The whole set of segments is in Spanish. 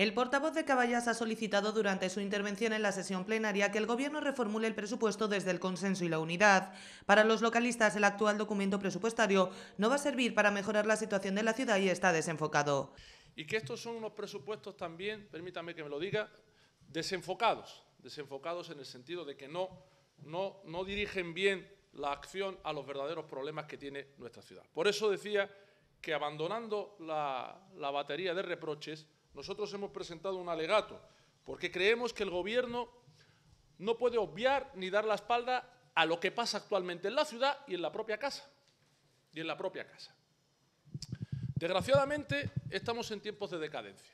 El portavoz de Caballas ha solicitado durante su intervención en la sesión plenaria que el Gobierno reformule el presupuesto desde el consenso y la unidad. Para los localistas, el actual documento presupuestario no va a servir para mejorar la situación de la ciudad y está desenfocado. Y que estos son unos presupuestos también, permítame que me lo diga, desenfocados. Desenfocados en el sentido de que no, no, no dirigen bien la acción a los verdaderos problemas que tiene nuestra ciudad. Por eso decía que abandonando la, la batería de reproches, nosotros hemos presentado un alegato porque creemos que el Gobierno no puede obviar ni dar la espalda a lo que pasa actualmente en la ciudad y en la propia casa. Y en la propia casa. Desgraciadamente, estamos en tiempos de decadencia.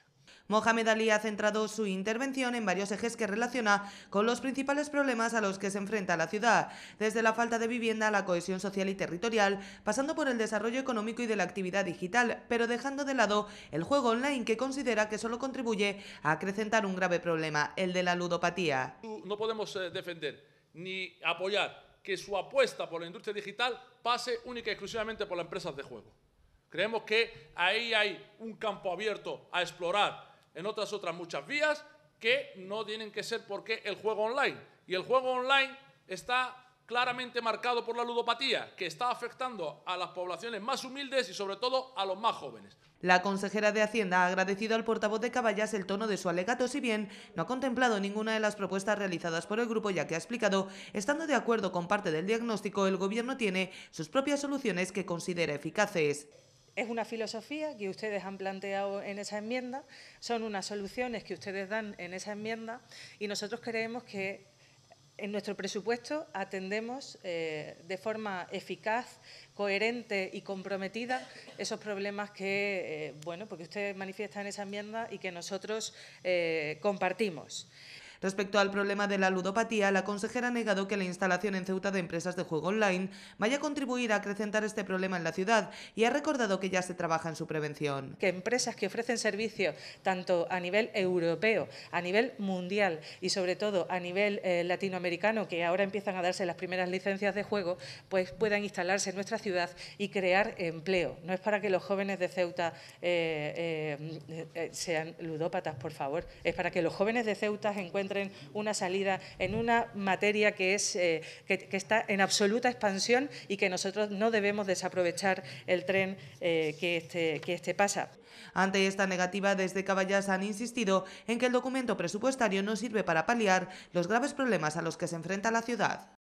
Mohamed Ali ha centrado su intervención en varios ejes que relaciona con los principales problemas a los que se enfrenta la ciudad, desde la falta de vivienda a la cohesión social y territorial, pasando por el desarrollo económico y de la actividad digital, pero dejando de lado el juego online que considera que solo contribuye a acrecentar un grave problema, el de la ludopatía. No podemos eh, defender ni apoyar que su apuesta por la industria digital pase única y exclusivamente por las empresas de juego. Creemos que ahí hay un campo abierto a explorar en otras otras muchas vías que no tienen que ser porque el juego online. Y el juego online está claramente marcado por la ludopatía, que está afectando a las poblaciones más humildes y sobre todo a los más jóvenes. La consejera de Hacienda ha agradecido al portavoz de Caballas el tono de su alegato, si bien no ha contemplado ninguna de las propuestas realizadas por el grupo, ya que ha explicado, estando de acuerdo con parte del diagnóstico, el Gobierno tiene sus propias soluciones que considera eficaces es una filosofía que ustedes han planteado en esa enmienda, son unas soluciones que ustedes dan en esa enmienda y nosotros creemos que en nuestro presupuesto atendemos eh, de forma eficaz, coherente y comprometida esos problemas que, eh, bueno, porque ustedes manifiestan en esa enmienda y que nosotros eh, compartimos. Respecto al problema de la ludopatía, la consejera ha negado que la instalación en Ceuta de empresas de juego online vaya a contribuir a acrecentar este problema en la ciudad y ha recordado que ya se trabaja en su prevención. Que empresas que ofrecen servicios tanto a nivel europeo, a nivel mundial y sobre todo a nivel eh, latinoamericano, que ahora empiezan a darse las primeras licencias de juego, pues puedan instalarse en nuestra ciudad y crear empleo. No es para que los jóvenes de Ceuta eh, eh, sean ludópatas, por favor, es para que los jóvenes de Ceuta encuentren tren una salida en una materia que, es, eh, que, está en absoluta expansión y que nosotros no debemos desaprovechar el tren eh, que, este, que este pasa. Ante esta negativa, desde Caballas han insistido en que el documento presupuestario no sirve para paliar los graves problemas a los que se enfrenta la ciudad.